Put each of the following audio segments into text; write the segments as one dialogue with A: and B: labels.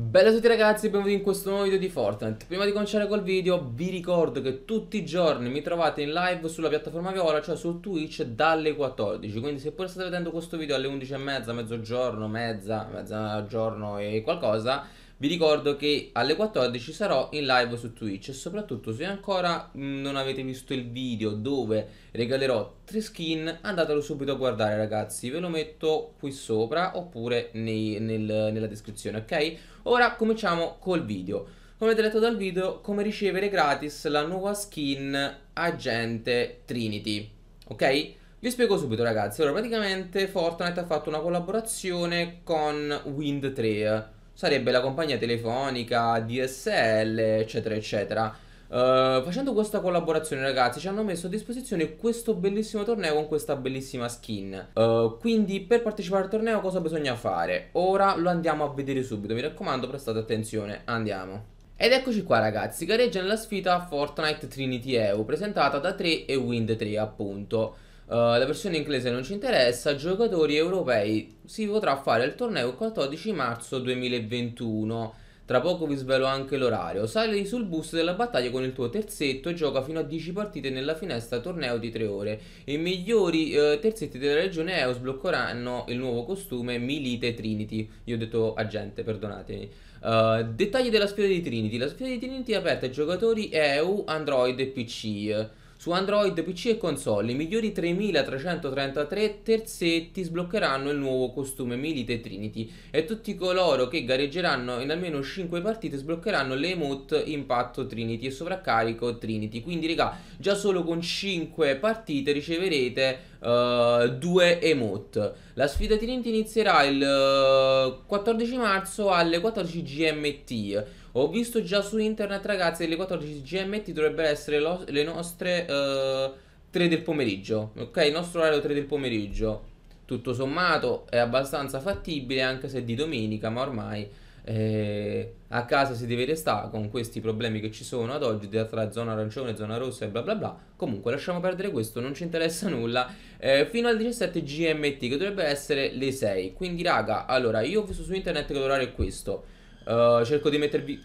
A: Bella a tutti ragazzi, benvenuti in questo nuovo video di Fortnite Prima di cominciare col video vi ricordo che tutti i giorni mi trovate in live sulla piattaforma viola Cioè su Twitch dalle 14 Quindi se pure state vedendo questo video alle 11.30, mezzogiorno, mezza, mezzogiorno e qualcosa vi ricordo che alle 14 sarò in live su Twitch e soprattutto se ancora mm, non avete visto il video dove regalerò tre skin andatelo subito a guardare ragazzi, ve lo metto qui sopra oppure nei, nel, nella descrizione, ok? Ora cominciamo col video. Come avete detto dal video, come ricevere gratis la nuova skin Agente Trinity, ok? Vi spiego subito ragazzi, allora praticamente Fortnite ha fatto una collaborazione con Wind 3 sarebbe la compagnia telefonica, DSL, eccetera, eccetera. Uh, facendo questa collaborazione ragazzi ci hanno messo a disposizione questo bellissimo torneo con questa bellissima skin uh, quindi per partecipare al torneo cosa bisogna fare? ora lo andiamo a vedere subito mi raccomando prestate attenzione andiamo ed eccoci qua ragazzi, gareggia nella sfida Fortnite Trinity EU presentata da 3 e Wind 3 appunto eh, la versione inglese non ci interessa, giocatori europei si potrà fare il torneo il 14 marzo 2021. Tra poco vi svelo anche l'orario. Sali sul bus della battaglia con il tuo terzetto e gioca fino a 10 partite nella finestra torneo di 3 ore. I migliori eh, terzetti della regione EU sbloccheranno il nuovo costume Milite Trinity. Io ho detto agente, perdonatemi. Uh, dettagli della sfida di Trinity. La sfida di Trinity è aperta ai giocatori EU, Android e PC. Su Android, PC e console, i migliori 3333 terzetti sbloccheranno il nuovo costume Milite Trinity e tutti coloro che gareggeranno in almeno 5 partite sbloccheranno le emote Impatto Trinity e Sovraccarico Trinity. Quindi, regà, già solo con 5 partite riceverete eh, due emote. La sfida tenente inizierà il 14 eh, marzo alle 14 GMT. Ho visto già su internet ragazzi le 14 GMT dovrebbero essere lo, le nostre uh, eh, 3 del pomeriggio, ok? Il nostro orario 3 del pomeriggio. Tutto sommato è abbastanza fattibile anche se è di domenica, ma ormai eh, a casa si deve restare con questi problemi che ci sono ad oggi tra zona arancione, zona rossa e bla bla bla. Comunque lasciamo perdere questo, non ci interessa nulla. Eh, fino al 17 GMT che dovrebbe essere le 6. Quindi raga, allora io ho visto su internet che l'orario è questo. Uh, cerco di mettervi...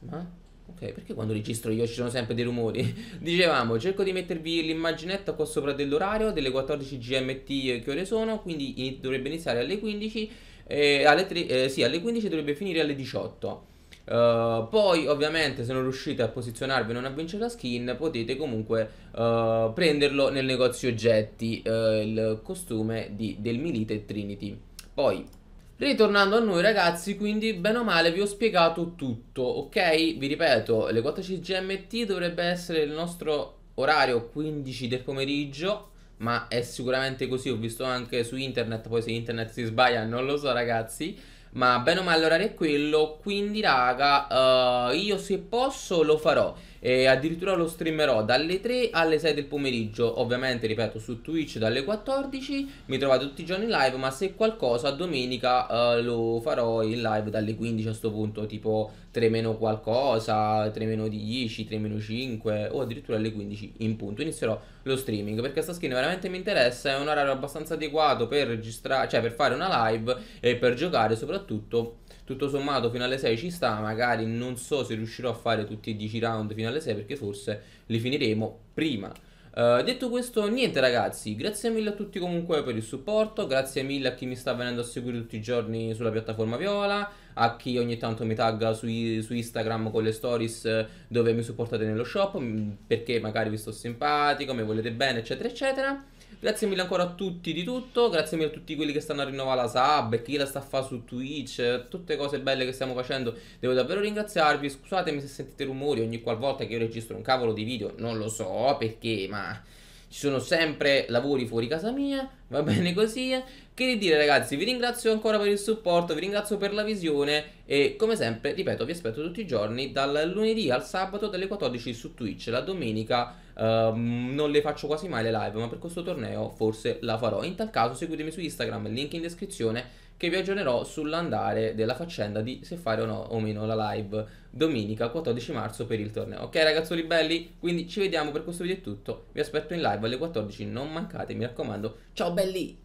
A: Ma? Ok, perché quando registro io ci sono sempre dei rumori? Dicevamo, cerco di mettervi l'immaginetta qua sopra dell'orario, delle 14 GMT che ore sono, quindi dovrebbe iniziare alle 15 e alle, tre, eh, sì, alle 15 dovrebbe finire alle 18. Uh, eh, poi ovviamente se non riuscite a posizionarvi e non vincere la skin potete comunque uh, prenderlo nel negozio oggetti uh, eh, il costume di, del Milite Trinity poi Ritornando a noi ragazzi, quindi bene o male vi ho spiegato tutto, ok? Vi ripeto, le 14 GMT dovrebbe essere il nostro orario 15 del pomeriggio ma è sicuramente così, ho visto anche su internet, poi se internet si sbaglia non lo so ragazzi, ma bene o male l'orario è quello, quindi raga, uh, io se posso lo farò e addirittura lo streamerò dalle 3 alle 6 del pomeriggio, ovviamente ripeto su Twitch dalle 14, mi trovate tutti i giorni in live, ma se qualcosa domenica eh, lo farò in live dalle 15 a questo punto, tipo 3 meno qualcosa, 3 meno 10, 3 meno 5 o addirittura alle 15 in punto. Inizierò lo streaming perché sta skin veramente mi interessa, è un orario abbastanza adeguato per registrare, cioè per fare una live e per giocare soprattutto tutto sommato fino alle 6 ci sta, magari non so se riuscirò a fare tutti i 10 round fino alle 6 perché forse li finiremo prima. Uh, detto questo, niente ragazzi, grazie mille a tutti comunque per il supporto, grazie mille a chi mi sta venendo a seguire tutti i giorni sulla piattaforma Viola, a chi ogni tanto mi tagga su, su Instagram con le stories eh, dove mi supportate nello shop, perché magari vi sto simpatico, mi volete bene, eccetera, eccetera. Grazie mille ancora a tutti di tutto, grazie mille a tutti quelli che stanno a rinnovare la sub e chi la sta a fare su Twitch, tutte cose belle che stiamo facendo. Devo davvero ringraziarvi, scusatemi se sentite rumori ogni qualvolta che io registro un cavolo di video, non lo so perché, ma ci sono sempre lavori fuori casa mia, va bene così. Che di dire ragazzi, vi ringrazio ancora per il supporto, vi ringrazio per la visione e come sempre, ripeto, vi aspetto tutti i giorni dal lunedì al sabato dalle 14 su Twitch, la domenica ehm, non le faccio quasi mai le live, ma per questo torneo forse la farò. In tal caso seguitemi su Instagram, link in descrizione che vi aggiornerò sull'andare della faccenda di se fare o no o meno la live domenica 14 marzo per il torneo. Ok ragazzoli belli, quindi ci vediamo per questo video è tutto, vi aspetto in live alle 14, non mancate, mi raccomando, ciao belli!